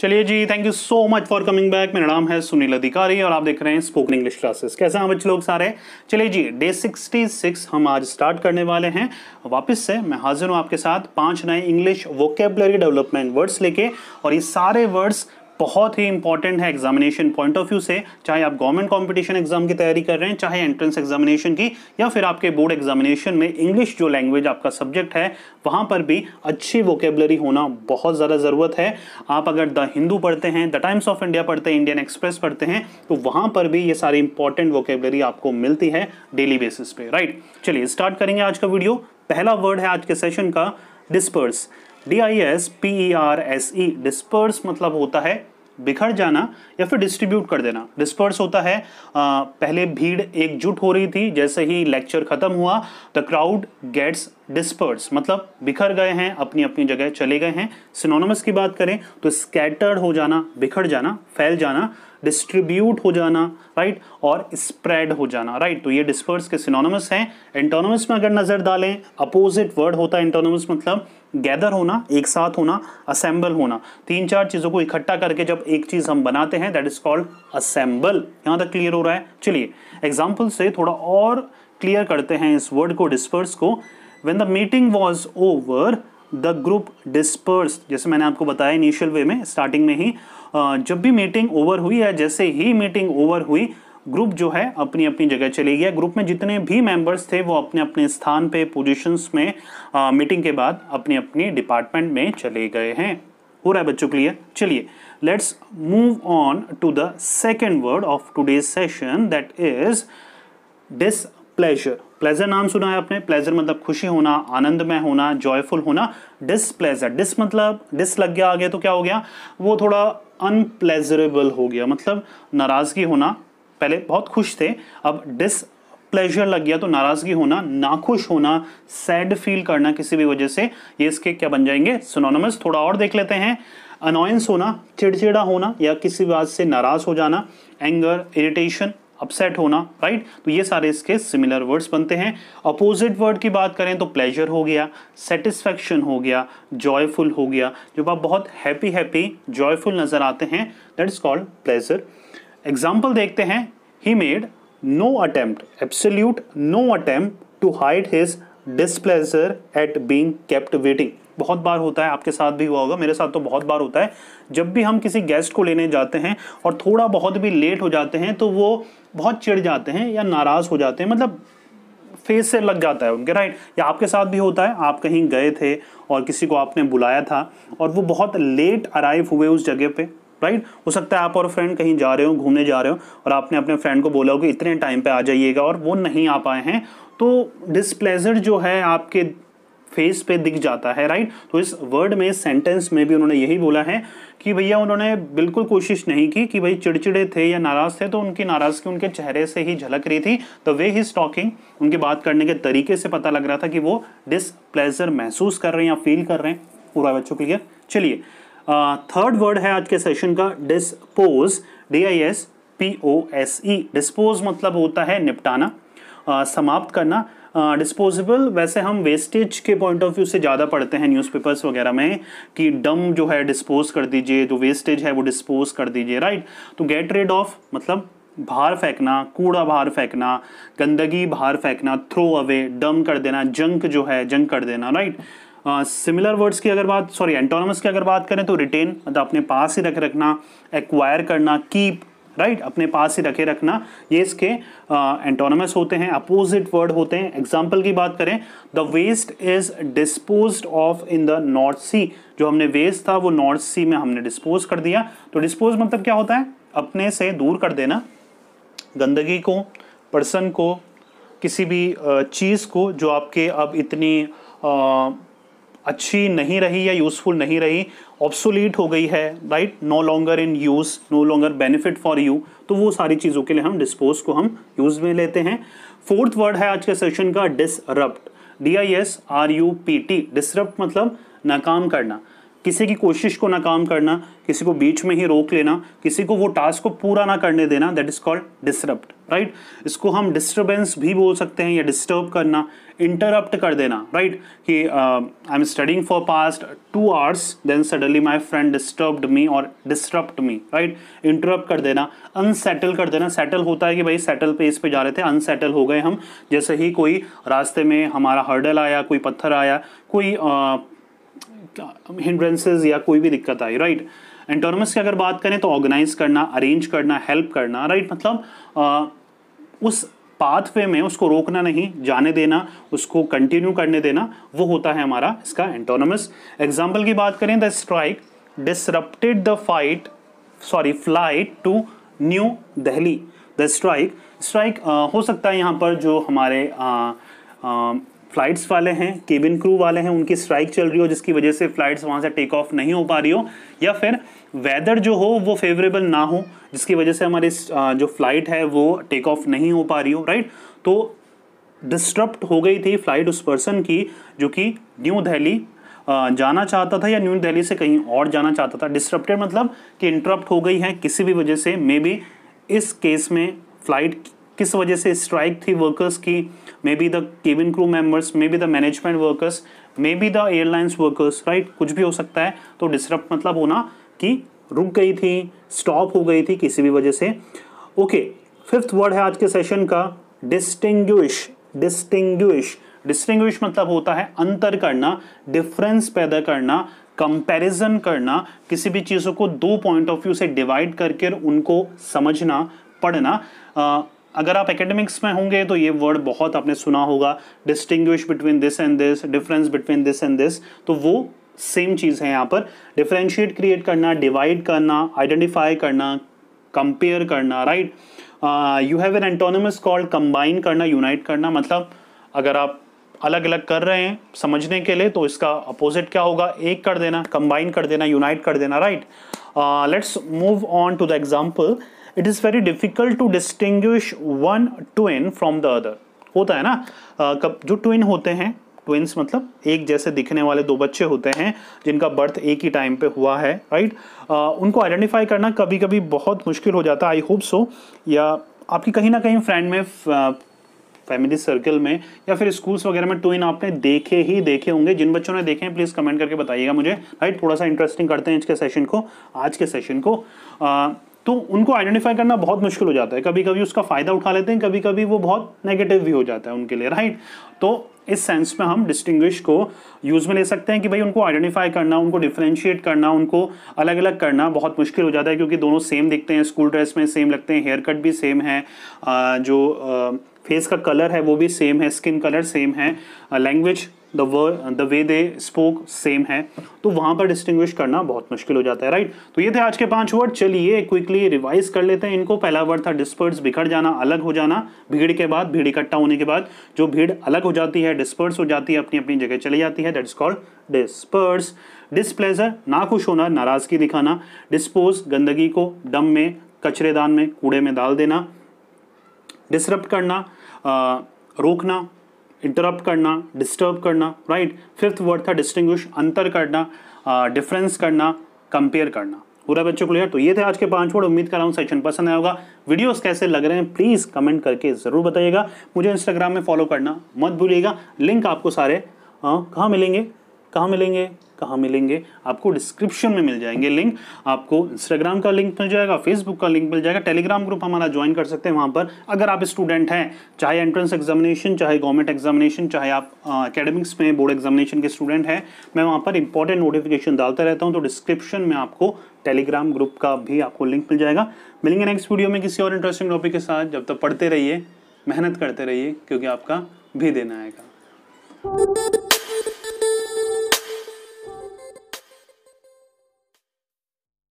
चलिए जी thank you so much for coming back मेरा नाम है सुनील अधिकारी और आप देख रहे हैं स्पोकन इंग्लिश क्लासेस कैसे हैं बच्चे लोग सारे चलिए जी डे 66 हम आज स्टार्ट करने वाले हैं वापस से मैं हाजिर हूँ आपके साथ पांच नए इंग्लिश वोकेबलरी डेवलपमेंट वर्ड्स लेके और ये सारे वर्ड्स बहुत ही इंपॉर्टेंट है एग्जामिनेशन पॉइंट ऑफ व्यू से चाहे आप गवर्नमेंट कॉम्पिटिशन एग्जाम की तैयारी कर रहे हैं चाहे एंट्रेंस एग्जामिनेशन की या फिर आपके बोर्ड एग्जामिनेशन में इंग्लिश जो लैंग्वेज आपका सब्जेक्ट है वहाँ पर भी अच्छी वोकेबलरी होना बहुत ज़्यादा ज़रूरत है आप अगर द हिंदू पढ़ते हैं द टाइम्स ऑफ इंडिया पढ़ते हैं इंडियन एक्सप्रेस पढ़ते हैं तो वहाँ पर भी ये सारी इंपॉर्टेंट वोकेबलरी आपको मिलती है डेली बेसिस पे राइट चलिए स्टार्ट करेंगे आज का वीडियो पहला वर्ड है आज के सेशन का disperse D I S P E R S E disperse मतलब होता है बिखर जाना या फिर डिस्ट्रीब्यूट कर देना डिस्पर्स होता है आ, पहले भीड़ एकजुट हो रही थी जैसे ही लेक्चर खत्म हुआ द क्राउड गेट्स डिस्पर्स मतलब बिखर गए हैं अपनी अपनी जगह चले गए हैं सिनोनमस की बात करें तो स्कैटर्ड हो जाना बिखर जाना फैल जाना डिस्ट्रीब्यूट हो जाना राइट और स्प्रेड हो जाना राइट तो ये डिस्पर्स के सिनोनमस हैं इंटोनमस में अगर नज़र डालें अपोजिट वर्ड होता है इंटोनमस मतलब गैदर होना एक साथ होना असेंबल होना तीन चार चीज़ों को इकट्ठा करके जब एक चीज़ हम बनाते हैं दैट इज़ कॉल्ड असेंबल यहां तक क्लियर हो रहा है चलिए एग्जाम्पल से थोड़ा और क्लियर करते हैं इस वर्ड को डिस्पर्स को when the meeting was over the group disperse जैसे मैंने आपको बताया इनिशियल वे में स्टार्टिंग में ही जब भी मीटिंग ओवर हुई है जैसे ही मीटिंग ओवर हुई ग्रुप जो है अपनी अपनी जगह चले गया ग्रुप में जितने भी मेंबर्स थे वो अपने अपने स्थान पे पोजीशंस में आ, मीटिंग के बाद अपने अपने डिपार्टमेंट में चले गए हैं हो रहा है बच्चों के लिए चलिए let's move on to the second word of today session that is displeasure pleasure नाम सुना है आपने प्लेजर मतलब खुशी होना आनंदमय होना जॉयफुल होना डिस प्लेजर डिस मतलब डिस लग गया आ गया तो क्या हो गया वो थोड़ा अनप्लेजरेबल हो गया मतलब नाराज़गी होना पहले बहुत खुश थे अब डिस प्लेजर लग गया तो नाराज़गी होना नाखुश होना सैड फील करना किसी भी वजह से ये इसके क्या बन जाएंगे सोनोनमस थोड़ा और देख लेते हैं अनोयंस होना चिड़चिड़ा होना या किसी बात से नाराज़ हो जाना एंगर इरिटेशन अपसेट होना राइट तो ये सारे इसके सिमिलर वर्ड्स बनते हैं अपोजिट वर्ड की बात करें तो प्लेजर हो गया सेटिस्फेक्शन हो गया जॉयफुल हो गया जब आप बहुत हैप्पी हैप्पी जॉयफुल नज़र आते हैं that is called pleasure example देखते हैं he made no attempt absolute no attempt to hide his displeasure at being kept waiting बहुत बार होता है आपके साथ भी हुआ होगा मेरे साथ तो बहुत बार होता है जब भी हम किसी गेस्ट को लेने जाते हैं और थोड़ा बहुत भी लेट हो जाते हैं तो वो बहुत चिढ़ जाते हैं या नाराज़ हो जाते हैं मतलब फेस से लग जाता है उनके राइट या आपके साथ भी होता है आप कहीं गए थे और किसी को आपने बुलाया था और वो बहुत लेट अराइव हुए उस जगह पे राइट हो सकता है आप और फ्रेंड कहीं जा रहे हो घूमने जा रहे हो और आपने अपने फ्रेंड को बोला हो कि इतने टाइम पे आ जाइएगा और वो नहीं आ पाए हैं तो डिसप्लेजर जो है आपके फेस पे दिख जाता है राइट तो इस वर्ड में सेंटेंस में भी उन्होंने यही बोला है कि भैया उन्होंने बिल्कुल कोशिश नहीं की कि भाई चिड़चिड़े थे या नाराज़ थे तो उनकी नाराज़गी उनके चेहरे से ही झलक रही थी द वे ही टॉकिंग उनकी बात करने के तरीके से पता लग रहा था कि वो डिसप्लेजर महसूस कर रहे हैं या फील कर रहे हैं पूरा बच्चों क्लियर चलिए थर्ड वर्ड है आज के सेशन का dispose D I S P O S E dispose मतलब होता है निपटाना uh, समाप्त करना डिस्पोजेबल uh, वैसे हम वेस्टेज के पॉइंट ऑफ व्यू से ज़्यादा पढ़ते हैं न्यूज़पेपर्स वगैरह में कि डम जो है डिस्पोज कर दीजिए जो वेस्टेज है वो डिस्पोज कर दीजिए राइट तो गेट रेड ऑफ मतलब बाहर फेंकना कूड़ा बाहर फेंकना गंदगी बाहर फेंकना थ्रो अवे डम कर देना जंक जो है जंक कर देना राइट सिमिलर uh, वर्ड्स की अगर बात सॉरी एंटोनमस की अगर बात करें तो रिटेन मतलब अपने पास ही रख रखना एक्वायर करना कीप राइट right? अपने पास ही रखे रखना ये इसके एंटोनमस uh, होते हैं अपोजिट वर्ड होते हैं एग्जाम्पल की बात करें the waste is dispose of in the North Sea जो हमने वेस्ट था वो नॉर्थ सी में हमने डिस्पोज कर दिया तो डिस्पोज मतलब क्या होता है अपने से दूर कर देना गंदगी को पर्सन को किसी भी चीज़ को जो आपके अब इतनी uh, अच्छी नहीं रही या यूज़फुल नहीं रही ऑब्सोलीट हो गई है right no longer in use no longer benefit for you तो वो सारी चीज़ों के लिए हम डिस्पोज को हम यूज़ में लेते हैं फोर्थ वर्ड है आज के सेशन का disrupt D I S R U P T disrupt मतलब नाकाम करना किसी की कोशिश को नाकाम करना किसी को बीच में ही रोक लेना किसी को वो टास्क को पूरा ना करने देना that is called disrupt right इसको हम डिस्टर्बेंस भी बोल सकते हैं या डिस्टर्ब करना इंटरप्ट कर देना राइट right? कि I am studying for past two hours then suddenly my friend disturbed me और डिस्टरप्ट मी राइट इंटरप्ट कर देना अनसेटल कर देना सेटल होता है कि भाई सेटल पे इस पे जा रहे थे अनसेटल हो गए हम जैसे ही कोई रास्ते में हमारा हर्डल आया कोई पत्थर आया कोई uh, हिंड्रेंसेज या कोई भी दिक्कत आई राइट एंटोनमस की अगर बात करें तो ऑर्गेनाइज करना अरेंज करना हेल्प करना राइट मतलब आ, उस पाथवे में उसको रोकना नहीं जाने देना उसको कंटिन्यू करने देना वो होता है हमारा इसका एंटोनमस एग्जाम्पल की बात करें the strike disrupted the fight sorry flight to New Delhi the strike strike हो सकता है यहाँ पर जो हमारे आ, आ, फ्लाइट्स वाले हैं केबिन क्रू वाले हैं उनकी स्ट्राइक चल रही हो जिसकी वजह से फ्लाइट्स वहाँ से टेक ऑफ नहीं हो पा रही हो या फिर वेदर जो हो वो फेवरेबल ना हो जिसकी वजह से हमारी जो फ्लाइट है वो टेक ऑफ नहीं हो पा रही हो राइट तो डिस्टर्ब हो गई थी फ्लाइट उस पर्सन की जो कि न्यू दिल्ली जाना चाहता था या न्यू दिल्ली से कहीं और जाना चाहता था डिस्टर्बटेड मतलब कि इंटरप्ट हो गई है किसी भी वजह से मे बी इस केस में फ्लाइट किस वजह से स्ट्राइक थी वर्कर्स की maybe the cabin crew members maybe the management workers maybe the airlines workers right कुछ भी हो सकता है तो डिस्टर्ब मतलब होना कि रुक गई थी स्टॉप हो गई थी किसी भी वजह से ओके फिफ्थ वर्ड है आज के सेशन का डिस्टिंग्विश डिस्टिंग्विश डिस्टिंग्विश मतलब होता है अंतर करना डिफरेंस पैदा करना कंपैरिजन करना किसी भी चीज़ों को दो पॉइंट ऑफ व्यू से डिवाइड करके उनको समझना पढ़ना अगर आप एकेडमिक्स में होंगे तो ये वर्ड बहुत आपने सुना होगा distinguish between this and this difference between this and this तो वो सेम चीज़ है यहाँ पर डिफ्रेंशिएट क्रिएट करना डिवाइड करना आइडेंटिफाई करना कंपेयर करना right you have an antonymous called combine करना यूनाइट करना मतलब अगर आप अलग अलग कर रहे हैं समझने के लिए तो इसका अपोजिट क्या होगा एक कर देना कंबाइन कर देना यूनाइट कर देना right let's move on to the example it is very difficult to distinguish one twin from the other होता है ना कब जो ट्विन होते हैं ट्विन्स मतलब एक जैसे दिखने वाले दो बच्चे होते हैं जिनका बर्थ एक ही टाइम पे हुआ है राइट उनको आइडेंटिफाई करना कभी कभी बहुत मुश्किल हो जाता है आई होप सो या आपकी कहीं ना कहीं फ्रेंड में फैमिली सर्कल में या फिर स्कूल्स वगैरह में ट्विन आपने देखे ही देखे होंगे जिन बच्चों ने देखे हैं प्लीज़ कमेंट करके बताइएगा मुझे राइट थोड़ा सा इंटरेस्टिंग करते हैं इसके सेशन को आज के सेशन को तो उनको आइडेंटिफाई करना बहुत मुश्किल हो जाता है कभी कभी उसका फ़ायदा उठा लेते हैं कभी कभी वो बहुत नेगेटिव भी हो जाता है उनके लिए राइट तो इस सेंस में हम डिस्टिंग्विश को यूज़ में ले सकते हैं कि भाई उनको आइडेंटिफाई करना उनको डिफ्रेंशिएट करना उनको अलग अलग करना बहुत मुश्किल हो जाता है क्योंकि दोनों सेम दिखते हैं स्कूल ड्रेस में सेम लगते हैं हेयर कट भी सेम है जो फेस का कलर है वो भी सेम है स्किन कलर सेम है language the word the way they spoke same है तो वहां पर डिस्टिंग्विश करना बहुत मुश्किल हो जाता है राइट तो ये थे आज के पांच वर्ड चलिए क्विकली रिवाइज कर लेते हैं इनको पहला वर्ड था डिस्पर्स बिखर जाना अलग हो जाना भीड़ के बाद भीड़ इकट्ठा होने के बाद जो भीड़ अलग हो जाती है डिस्पर्स हो जाती है अपनी अपनी जगह चली जाती है that is called disperse displeasure ना खुश होना नाराज़गी दिखाना डिस्पोज गंदगी को डम में कचरेदान में कूड़े में डाल देना डिसरप्ट करना आ, uh, रोकना इंटरप्ट करना डिस्टर्ब करना राइट फिफ्थ वर्ड था डिस्टिंग्विश अंतर करना डिफरेंस करना कंपेयर करना पूरा बच्चों को क्लियर तो ये थे आज के पांच वर्ड उम्मीद कर रहा हूँ सेक्शन पसंद आया होगा वीडियोस कैसे लग रहे हैं प्लीज़ कमेंट करके ज़रूर बताइएगा मुझे इंस्टाग्राम में फॉलो करना मत भूलिएगा लिंक आपको सारे हाँ, कहाँ मिलेंगे कहाँ मिलेंगे कहाँ मिलेंगे आपको डिस्क्रिप्शन में मिल जाएंगे लिंक आपको इंस्टाग्राम का लिंक मिल जाएगा फेसबुक का लिंक मिल जाएगा टेलीग्राम ग्रुप हमारा ज्वाइन कर सकते हैं वहाँ पर अगर आप स्टूडेंट हैं चाहे एंट्रेंस एग्जामिनेशन चाहे गवर्नमेंट एग्जामिनेशन चाहे आप अकेडमिक्स में बोर्ड एग्जामिनेशन के स्टूडेंट हैं मैं वहाँ पर इंपॉर्टेंट नोटिफिकेशन डालता रहता हूँ तो डिस्क्रिप्शन में आपको टेलीग्राम ग्रुप का भी आपको लिंक मिल जाएगा मिलेंगे नेक्स्ट वीडियो में किसी और इंटरेस्टिंग टॉपिक के साथ जब तक पढ़ते रहिए मेहनत करते रहिए क्योंकि आपका भी देना आएगा